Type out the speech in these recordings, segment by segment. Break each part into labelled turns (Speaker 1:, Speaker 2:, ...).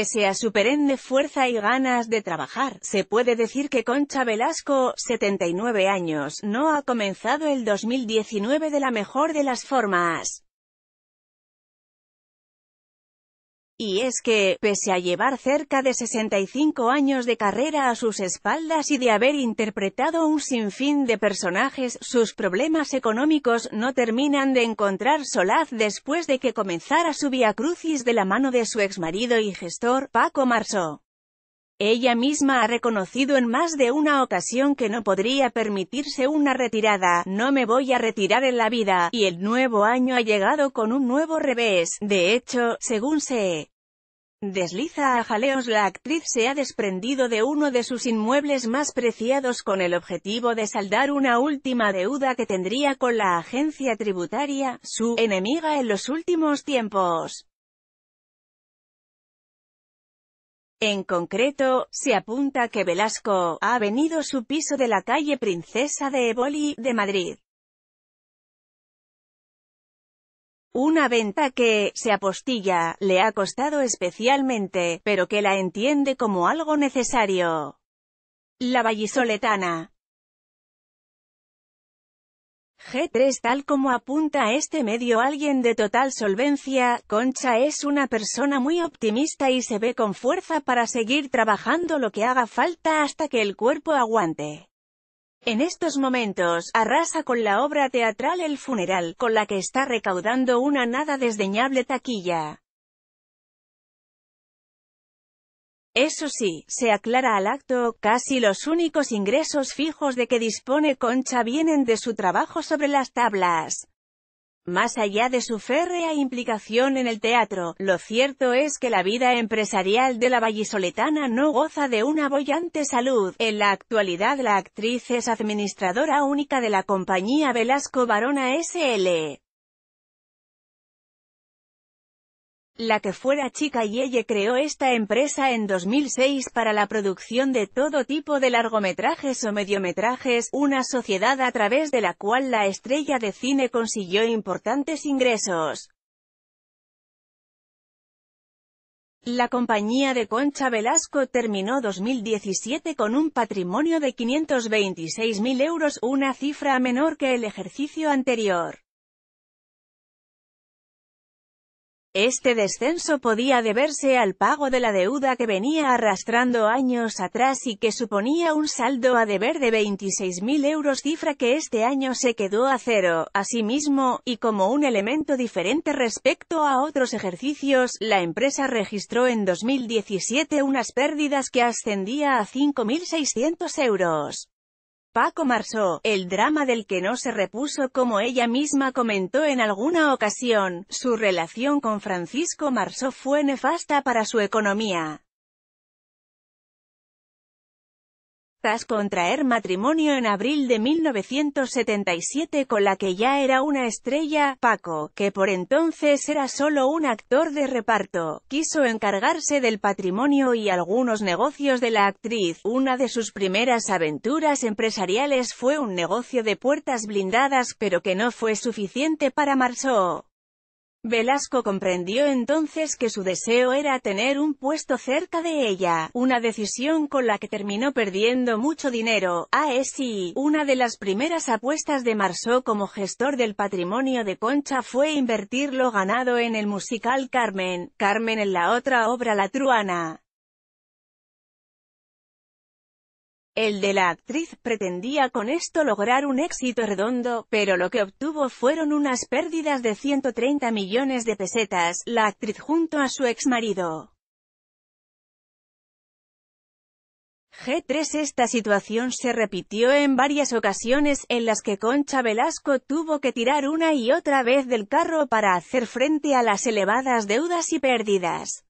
Speaker 1: Pese a su perenne fuerza y ganas de trabajar, se puede decir que Concha Velasco, 79 años, no ha comenzado el 2019 de la mejor de las formas. Y es que, pese a llevar cerca de 65 años de carrera a sus espaldas y de haber interpretado un sinfín de personajes, sus problemas económicos no terminan de encontrar solaz después de que comenzara su via crucis de la mano de su exmarido y gestor, Paco Marsó. Ella misma ha reconocido en más de una ocasión que no podría permitirse una retirada, no me voy a retirar en la vida, y el nuevo año ha llegado con un nuevo revés. De hecho, según se Desliza a jaleos la actriz se ha desprendido de uno de sus inmuebles más preciados con el objetivo de saldar una última deuda que tendría con la agencia tributaria, su enemiga en los últimos tiempos. En concreto, se apunta que Velasco ha venido su piso de la calle Princesa de Eboli, de Madrid. Una venta que, se apostilla, le ha costado especialmente, pero que la entiende como algo necesario. La vallisoletana. G3 Tal como apunta este medio alguien de total solvencia, Concha es una persona muy optimista y se ve con fuerza para seguir trabajando lo que haga falta hasta que el cuerpo aguante. En estos momentos, arrasa con la obra teatral El Funeral, con la que está recaudando una nada desdeñable taquilla. Eso sí, se aclara al acto, casi los únicos ingresos fijos de que dispone Concha vienen de su trabajo sobre las tablas. Más allá de su férrea implicación en el teatro, lo cierto es que la vida empresarial de la vallisoletana no goza de una bollante salud. En la actualidad la actriz es administradora única de la compañía Velasco Barona SL. la que fuera chica y ella creó esta empresa en 2006 para la producción de todo tipo de largometrajes o mediometrajes, una sociedad a través de la cual la estrella de cine consiguió importantes ingresos. La compañía de Concha Velasco terminó 2017 con un patrimonio de 526.000 euros, una cifra menor que el ejercicio anterior. Este descenso podía deberse al pago de la deuda que venía arrastrando años atrás y que suponía un saldo a deber de 26.000 euros cifra que este año se quedó a cero. Asimismo, y como un elemento diferente respecto a otros ejercicios, la empresa registró en 2017 unas pérdidas que ascendía a 5.600 euros. Paco Marsó, el drama del que no se repuso como ella misma comentó en alguna ocasión, su relación con Francisco Marsó fue nefasta para su economía. tras contraer matrimonio en abril de 1977 con la que ya era una estrella, Paco, que por entonces era solo un actor de reparto, quiso encargarse del patrimonio y algunos negocios de la actriz. Una de sus primeras aventuras empresariales fue un negocio de puertas blindadas, pero que no fue suficiente para Marceau. Velasco comprendió entonces que su deseo era tener un puesto cerca de ella, una decisión con la que terminó perdiendo mucho dinero. sí, una de las primeras apuestas de Marceau como gestor del patrimonio de Concha fue invertir lo ganado en el musical Carmen, Carmen en la otra obra La Truana. El de la actriz pretendía con esto lograr un éxito redondo, pero lo que obtuvo fueron unas pérdidas de 130 millones de pesetas, la actriz junto a su ex marido. G3 Esta situación se repitió en varias ocasiones en las que Concha Velasco tuvo que tirar una y otra vez del carro para hacer frente a las elevadas deudas y pérdidas.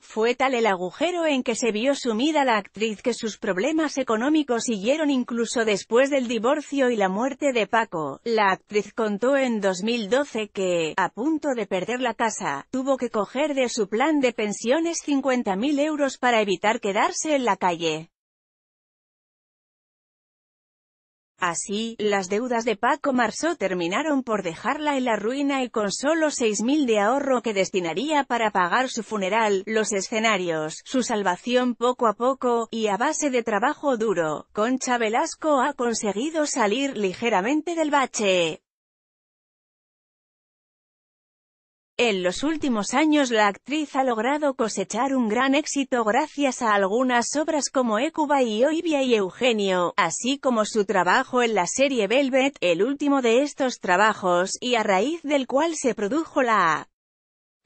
Speaker 1: Fue tal el agujero en que se vio sumida la actriz que sus problemas económicos siguieron incluso después del divorcio y la muerte de Paco. La actriz contó en 2012 que, a punto de perder la casa, tuvo que coger de su plan de pensiones 50.000 euros para evitar quedarse en la calle. Así, las deudas de Paco Marsó terminaron por dejarla en la ruina y con solo 6.000 de ahorro que destinaría para pagar su funeral, los escenarios, su salvación poco a poco, y a base de trabajo duro, Concha Velasco ha conseguido salir ligeramente del bache. En los últimos años la actriz ha logrado cosechar un gran éxito gracias a algunas obras como Ecuba y Oibia y Eugenio, así como su trabajo en la serie Velvet, el último de estos trabajos, y a raíz del cual se produjo la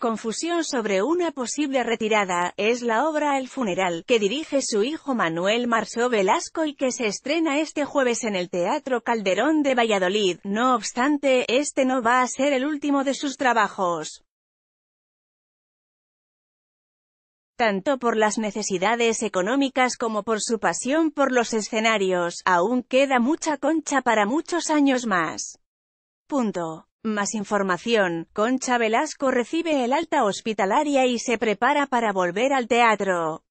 Speaker 1: Confusión sobre una posible retirada, es la obra El funeral, que dirige su hijo Manuel Marzo Velasco y que se estrena este jueves en el Teatro Calderón de Valladolid. No obstante, este no va a ser el último de sus trabajos. tanto por las necesidades económicas como por su pasión por los escenarios, aún queda mucha concha para muchos años más. Punto. Más información, Concha Velasco recibe el alta hospitalaria y se prepara para volver al teatro.